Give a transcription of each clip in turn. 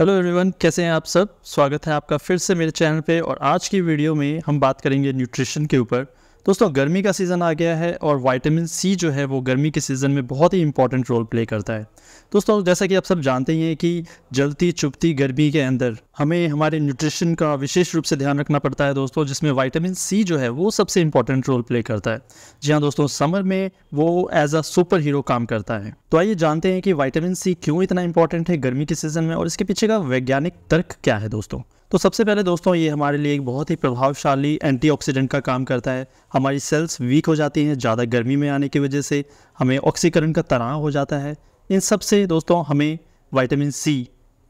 hello everyone कैसे हैं आप सब स्वागत है आपका फिर से मेरे चैनल पे और आज की वीडियो में हम बात करेंगे न्यूट्रिशन के ऊपर दोस्तों गर्मी का सीज़न आ गया है और विटामिन सी जो है वो गर्मी के सीज़न में बहुत ही इंपॉर्टेंट रोल प्ले करता है दोस्तों जैसा कि आप सब जानते ही हैं कि जलती चुपती गर्मी के अंदर हमें हमारे न्यूट्रिशन का विशेष रूप से ध्यान रखना पड़ता है दोस्तों जिसमें विटामिन सी जो है वो सबसे इंपॉर्टेंट रोल प्ले करता है जी हाँ दोस्तों समर में वो एज अ सुपर हीरो काम करता है तो आइए जानते हैं कि विटामिन सी क्यों इतना इंपॉर्टेंट है गर्मी के सीजन में और इसके पीछे का वैज्ञानिक तर्क क्या है दोस्तों तो सबसे पहले दोस्तों ये हमारे लिए एक बहुत ही प्रभावशाली एंटीऑक्सीडेंट का काम करता है हमारी सेल्स वीक हो जाती हैं ज़्यादा गर्मी में आने की वजह से हमें ऑक्सीकरण का तनाव हो जाता है इन सब से दोस्तों हमें विटामिन सी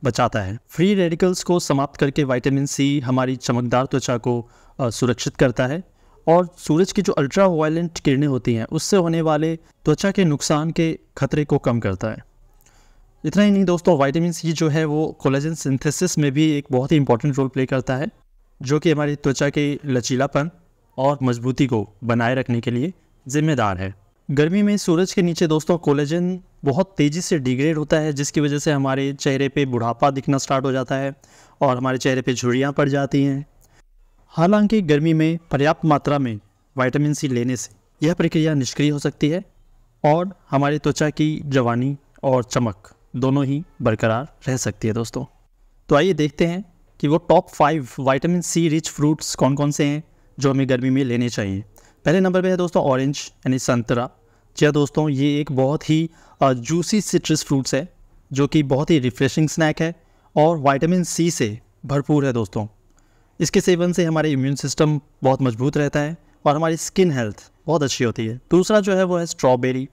बचाता है फ्री रेडिकल्स को समाप्त करके विटामिन सी हमारी चमकदार त्वचा को सुरक्षित करता है और सूरज की जो अल्ट्रा वायलेंट किरणें होती हैं उससे होने वाले त्वचा के नुकसान के खतरे को कम करता है इतना ही नहीं दोस्तों वाइटामिन सी जो है वो कोलेजन सिंथेसिस में भी एक बहुत ही इंपॉर्टेंट रोल प्ले करता है जो कि हमारी त्वचा के लचीलापन और मजबूती को बनाए रखने के लिए जिम्मेदार है गर्मी में सूरज के नीचे दोस्तों कोलेजन बहुत तेज़ी से डिग्रेड होता है जिसकी वजह से हमारे चेहरे पे बुढ़ापा दिखना स्टार्ट हो जाता है और हमारे चेहरे पे झुरियाँ पड़ जाती हैं हालांकि गर्मी में पर्याप्त मात्रा में विटामिन सी लेने से यह प्रक्रिया निष्क्रिय हो सकती है और हमारी त्वचा की जवानी और चमक दोनों ही बरकरार रह सकती है दोस्तों तो आइए देखते हैं कि वो top five vitamin C rich fruits कौन कौन से हैं जो हमें गर्मी में लेने चाहिए पहले नंबर पे है दोस्तों ऑरेंज यानी संतरा जी हाँ दोस्तों ये एक बहुत ही जूसी सिट्रस फ्रूट्स है जो कि बहुत ही रिफ्रेशिंग स्नैक है और वाइटामिन सी से भरपूर है दोस्तों इसके सेवन से हमारे इम्यून सिस्टम बहुत मजबूत रहता है और हमारी स्किन हेल्थ बहुत अच्छी होती है दूसरा जो है वो है स्ट्रॉबेरी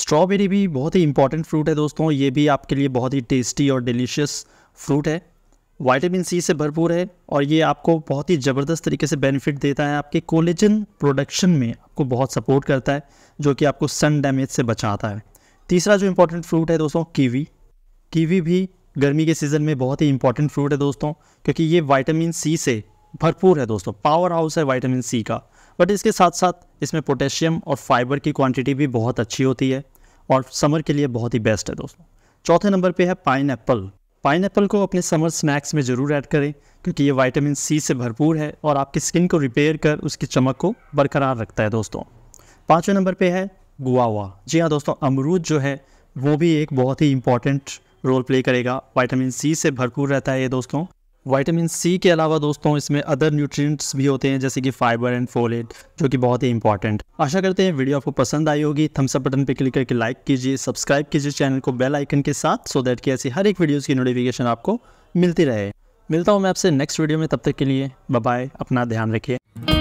स्ट्रॉबेरी भी बहुत ही इंपॉर्टेंट फ्रूट है दोस्तों ये भी आपके लिए बहुत ही टेस्टी और डिलीशियस फ्रूट है वाइटामिन सी से भरपूर है और ये आपको बहुत ही ज़बरदस्त तरीके से बेनिफिट देता है आपके कोलेजन प्रोडक्शन में आपको बहुत सपोर्ट करता है जो कि आपको सन डैमेज से बचाता है तीसरा जो इम्पोर्टेंट फ्रूट है दोस्तों कीवी कीवी भी गर्मी के सीज़न में बहुत ही इंपॉर्टेंट फ्रूट है दोस्तों क्योंकि ये वाइटामिन सी से भरपूर है दोस्तों पावर हाउस है वाइटामिन सी का बट इसके साथ साथ इसमें पोटेशियम और फाइबर की क्वांटिटी भी बहुत अच्छी होती है और समर के लिए बहुत ही बेस्ट है दोस्तों चौथे नंबर पे है पाइन एप्पल पाइन एप्पल को अपने समर स्नैक्स में ज़रूर ऐड करें क्योंकि ये वाइटामिन सी से भरपूर है और आपकी स्किन को रिपेयर कर उसकी चमक को बरकरार रखता है दोस्तों पाँचवें नंबर पर है गुआवा जी हाँ दोस्तों अमरूद जो है वो भी एक बहुत ही इम्पॉर्टेंट रोल प्ले करेगा वाइटामिन सी से भरपूर रहता है ये दोस्तों वाइटामिन सी के अलावा दोस्तों इसमें अदर न्यूट्रिएंट्स भी होते हैं जैसे कि फाइबर एंड फोलेट जो कि बहुत ही इंपॉर्टेंट आशा करते हैं वीडियो आपको पसंद आई होगी थम्स अप बटन पर क्लिक करके लाइक कीजिए सब्सक्राइब कीजिए चैनल को बेल आइकन के साथ सो दैट कि ऐसी हर एक वीडियोज़ की नोटिफिकेशन आपको मिलती रहे मिलता हूँ मैं आपसे नेक्स्ट वीडियो में तब तक के लिए बाय अपना ध्यान रखिए